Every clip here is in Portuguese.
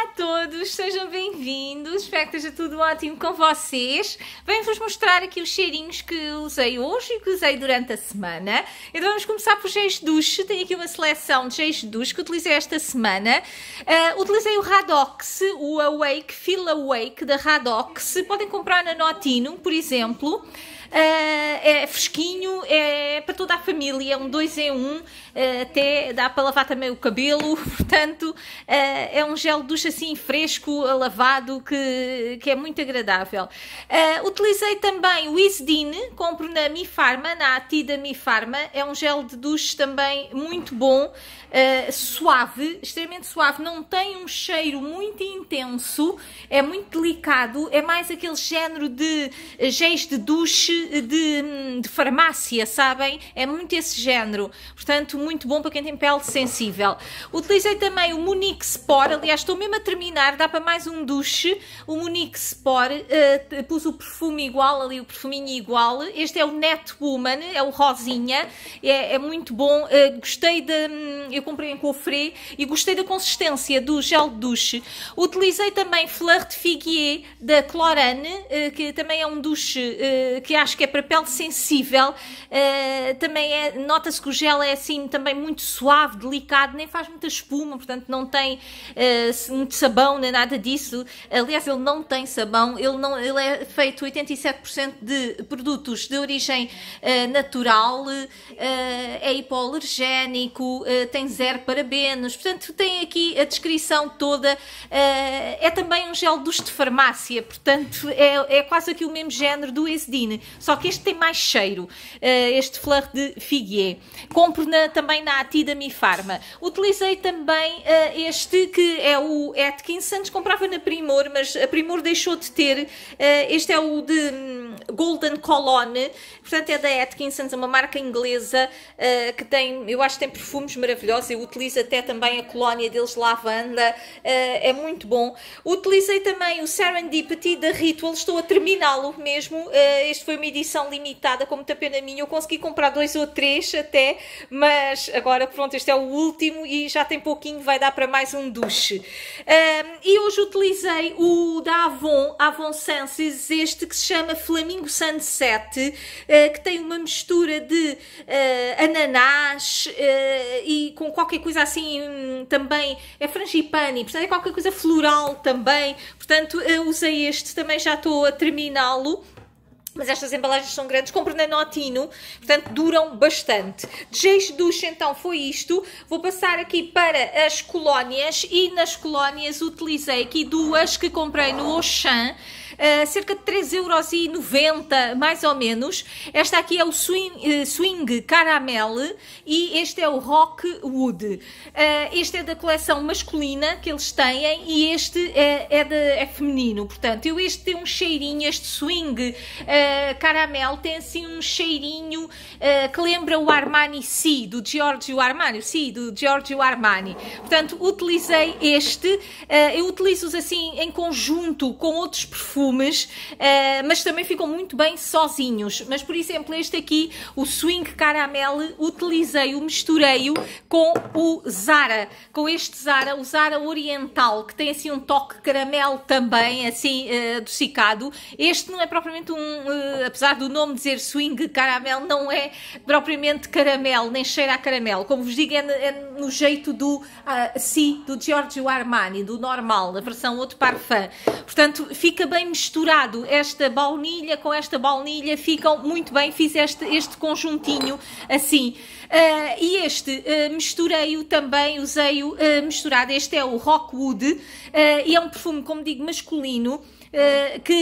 Olá a todos, sejam bem-vindos. Espero que esteja tudo ótimo com vocês. Venho-vos mostrar aqui os cheirinhos que usei hoje e que usei durante a semana. Então vamos começar por géis duche. Tenho aqui uma seleção de géis duche que utilizei esta semana. Uh, utilizei o Radox, o Awake, Feel Awake da Radox. Podem comprar na Notino, por exemplo. Uh, é fresquinho, é para toda a família, é um 2 em 1, um, uh, até dá para lavar também o cabelo, portanto, uh, é um gel duche assim fresco, lavado, que, que é muito agradável. Uh, utilizei também o Isdine, compro na Mi Pharma, na Atida Mi Pharma. É um gel de duche também muito bom, uh, suave, extremamente suave. Não tem um cheiro muito intenso, é muito delicado. É mais aquele género de géis de duche de, de farmácia, sabem? É muito esse género. Portanto, muito bom para quem tem pele sensível. Utilizei também o Munique Spore, aliás, estou mesmo a para terminar, dá para mais um duche. O Monique Spore eh, uh, pus o perfume igual ali, o perfuminho igual. Este é o Net Woman, é o rosinha, é, é muito bom. Uh, gostei da. Hum, eu comprei em cofre e gostei da consistência do gel de duche. Utilizei também Fleur de Figuier da Clorane, uh, que também é um duche que acho que é para pele sensível. também é, nota-se que o gel é assim também muito suave, delicado, nem faz muita espuma, portanto não tem uh, muito sabão, nem nada disso. Aliás, ele não tem sabão, ele, não, ele é feito 87% de produtos de origem uh, natural, uh, é hipoalergénico, uh, tem zero parabenos. Portanto, tem aqui a descrição toda. é também um gel dos de farmácia, portanto, é, é quase aqui o mesmo género do Esdine, só que este tem mais cheiro, este fleur de figuier. Compro na, também na Atida Mi Pharma. Utilizei também este que é o Atkins, antes comprava na Primor, mas a Primor deixou de ter. Uh, este é o de hum, Golden Cologne. portanto é da Atkinsons, é uma marca inglesa uh, que tem, eu acho que tem perfumes maravilhosos. Eu utilizo até também a colónia deles, lavanda, uh, é muito bom. Utilizei também o Serendipity da Ritual, estou a terminá-lo mesmo. Uh, este foi uma edição limitada, com muita pena minha. Eu consegui comprar dois ou três até, mas agora pronto, este é o último e já tem pouquinho, vai dar para mais um duche. Um, e hoje utilizei o da Avon, Avon Senses, este que se chama Flamingo Sunset, uh, eh, que tem uma mistura de uh, ananás uh, e com qualquer coisa assim hum, também, é frangipani, portanto é qualquer coisa floral também, portanto usei este também, já estou a terminá-lo mas estas embalagens são grandes, compro na Notino, portanto duram bastante. Desde ducha, então foi isto, vou passar aqui para as colónias e nas colónias utilizei aqui duas que comprei no Auchan, eh, cerca de 3,90€, mais ou menos. Esta aqui é o Swing, uh, swing Caramel e este é o Rock Wood. Uh, eh, este é da coleção masculina que eles têm e este é, é, de, é feminino. Portanto, eu este tem um cheirinho, este Swing Caramel tem assim um cheirinho que lembra o Armani Si, do Giorgio Armani. Si, do Giorgio Armani. Portanto, utilizei este. eu utilizo-os assim em conjunto com outros perfumes perfumes, uh, eh, mas também ficam muito bem sozinhos. Mas, por exemplo, este aqui, o Swing Caramel, utilizei-o, misturei-o com o Zara, com este Zara, o Zara Oriental, que tem assim um toque caramelo também, assim, uh, eh, adocicado. Este não é propriamente um, uh, apesar do nome dizer Swing Caramel, não é propriamente caramelo, nem cheira a caramelo. Como vos digo, é, é no jeito do uh, ah, Si, assim, do Giorgio Armani, do normal, na versão outro parfum. Portanto, fica bem misturado misturado esta baunilha com esta baunilha, ficam muito bem. Fiz este, este conjuntinho assim. Uh, e este uh, misturei-o também, usei-o uh, misturado. Este é o Rockwood e é um perfume, como digo, masculino. Uh, que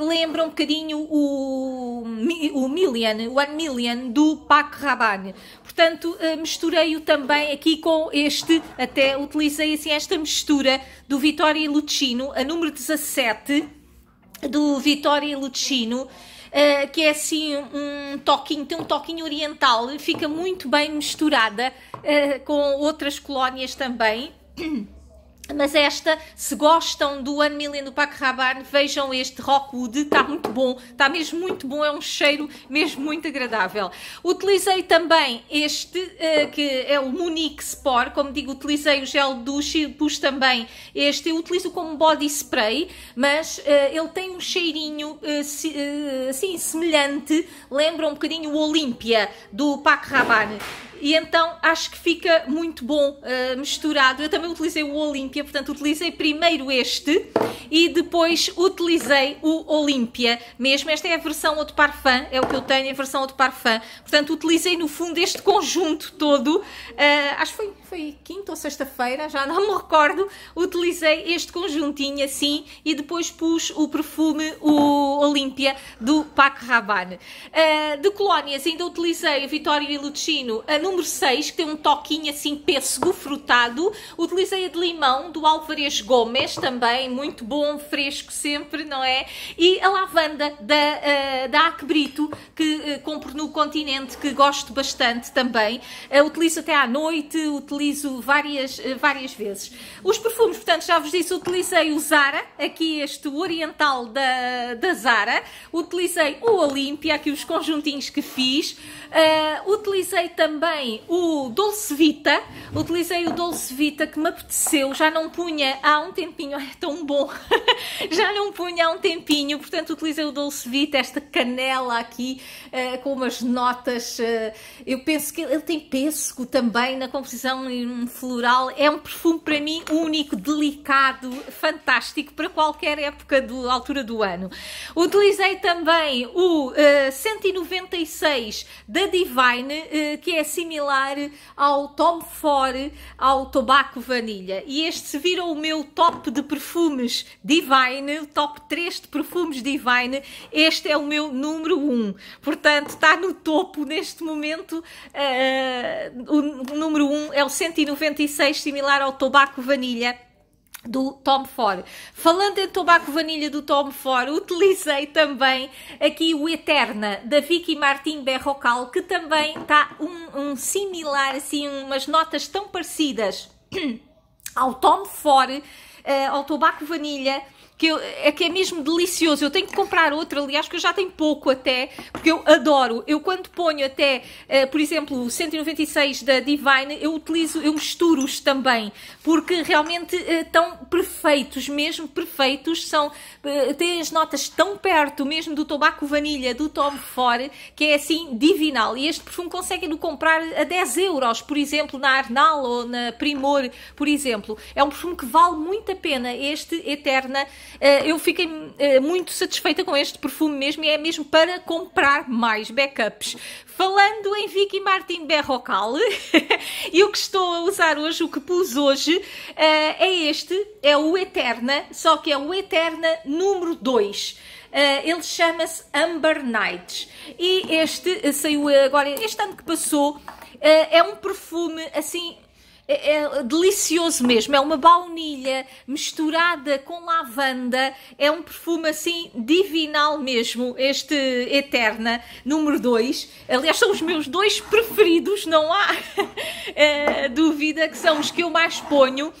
uh, lembra um bocadinho o, o Million, One Million do Pac Rabanne. Portanto, uh, misturei-o também aqui com este, até utilizei assim esta mistura do Vittorio Lucino, a número 17 do Vitória Lucchino. Uh, eh, que é assim um toquinho, tem um toquinho oriental, fica muito bem misturada uh, com outras colónias também. Mas esta, se gostam do Anne Millen do Paco Rabanne, vejam este Rockwood, está muito bom, está mesmo muito bom, é um cheiro mesmo muito agradável. Utilizei também este, eh, que é o Munich Spore, como digo, utilizei o gel duche, pus também este, eu utilizo como body spray, mas eh, ele tem um cheirinho eh, assim semelhante, lembra um bocadinho o Olympia do Paco Rabanne. E então acho que fica muito bom uh, misturado. Eu também utilizei o Olímpia, portanto utilizei primeiro este e depois utilizei o Olímpia mesmo. Esta é a versão outro parfum, é o que eu tenho, a versão outro parfum. Portanto utilizei no fundo este conjunto todo. Uh, acho que foi, foi quinta ou sexta-feira, já não me recordo. Utilizei este conjuntinho assim e depois pus o perfume, o Olímpia, do Pac Rabanne. Uh, de colónias ainda utilizei a Vittorio e Lucino, a número 6, que tem um toquinho assim pêssego frutado. Utilizei a de limão do Alvarez Gomes, também muito bom, fresco sempre, não é? E a lavanda da, uh, da Acbrito, que uh, compro no continente, que gosto bastante também. Uh, utilizo até à noite, utilizo várias, várias vezes. Os perfumes, portanto, já vos disse, utilizei o Zara, aqui este oriental da, da Zara. Utilizei o Olímpia, aqui os conjuntinhos que fiz. utilizei também também o Dolce Vita. Utilizei o Dolce Vita que me apeteceu. Já não punha há um tempinho. É tão bom. Já não punha há um tempinho. Portanto, utilizei o Dolce Vita, esta canela aqui uh, com umas notas. Uh, eu penso que ele tem pêssego também na composição floral. É um perfume para mim único, delicado, fantástico para qualquer época do altura do ano. Utilizei também o uh, eh, 196 da Divine, que é assim similar ao Tom Ford, ao Tabaco Vanilla. E este virou o meu top de perfumes Divine, top 3 de perfumes Divine. Este é o meu número 1. Portanto, está no topo neste momento. Uh, o número 1 é o 196, similar ao Tabaco Vanilla do Tom Ford. Falando em tabaco vanilha do Tom Ford, utilizei também aqui o Eterna da Vicky Martin Berrocal, que também está um, um similar, assim, umas notas tão parecidas ao Tom Ford, uh, ao tabaco vanilha que, eu, é, que é mesmo delicioso. Eu tenho que comprar outro, aliás, que eu já tenho pouco até, porque eu adoro. Eu quando ponho até, uh, por exemplo, o 196 da Divine, eu utilizo, eu misturo-os também, porque realmente uh, eh, estão perfeitos, mesmo perfeitos. São, uh, têm as notas tão perto mesmo do tabaco, vanilha do Tom Ford, que é assim divinal. E este perfume conseguem-no comprar a 10 euros, por exemplo, na Arnal ou na Primor, por exemplo. É um perfume que vale muito a pena, este Eterna eh, eu fiquei eh, muito satisfeita com este perfume mesmo e é mesmo para comprar mais backups. Falando em Vicky Martin Berrocal, e o que estou a usar hoje, o que pus hoje, eh, é este, é o Eterna, só que é o Eterna número 2. Uh, ele chama-se Amber Nights e este saiu agora, este ano que passou. Uh, é um perfume assim é, é, delicioso mesmo. É uma baunilha misturada com lavanda. É um perfume assim divinal mesmo. Este Eterna número 2. Aliás, são os meus dois preferidos. Não há. Eh, dúvida que são os que eu mais ponho, uh,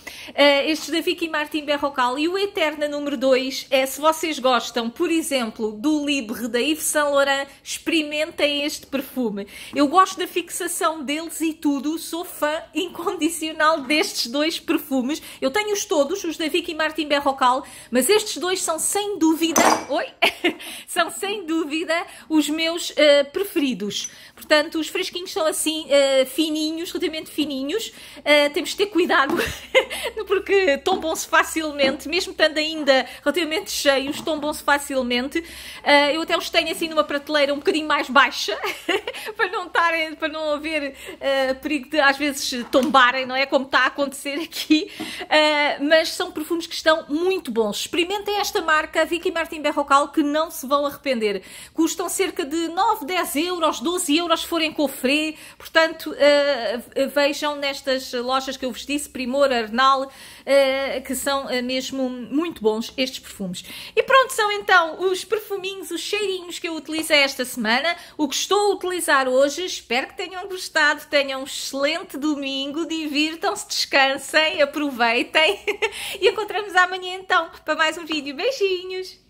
estes da Vicky Martin Berrocal. E o Eterna número 2 é, se vocês gostam, por exemplo, do Libre da Yves Saint Laurent, experimentem este perfume. Eu gosto da fixação deles e tudo, sou fã incondicional destes dois perfumes. Eu tenho-os todos, os da Vicky Martin Berrocal, mas estes dois são sem dúvida, oi, são sem dúvida os meus uh, preferidos. Portanto, os fresquinhos são assim uh, fininhos, relativamente fininhos, uh, temos de ter cuidado, porque tombam-se facilmente, mesmo estando ainda relativamente cheios, tombam-se facilmente. Uh, eu até os tenho assim numa prateleira um bocadinho mais baixa, para não estarem, para não haver uh, perigo de às vezes tombarem, não é? Como está a acontecer aqui. mas são perfumes que estão muito bons. Experimentem esta marca, Vicky Martin Berrocal, que não se vão arrepender. Custam cerca de 9, 10 euros, 12 euros se forem cofrer portanto vejam nestas das lojas que eu vos disse, Primor, Arnal, eh, que são eh, mesmo muito bons estes perfumes. E pronto, são então os perfuminhos, os cheirinhos que eu utilizei esta semana, o que estou a utilizar hoje. Espero que tenham gostado, tenham um excelente domingo, divirtam-se, descansem, aproveitem e encontramos amanhã então para mais um vídeo. Beijinhos!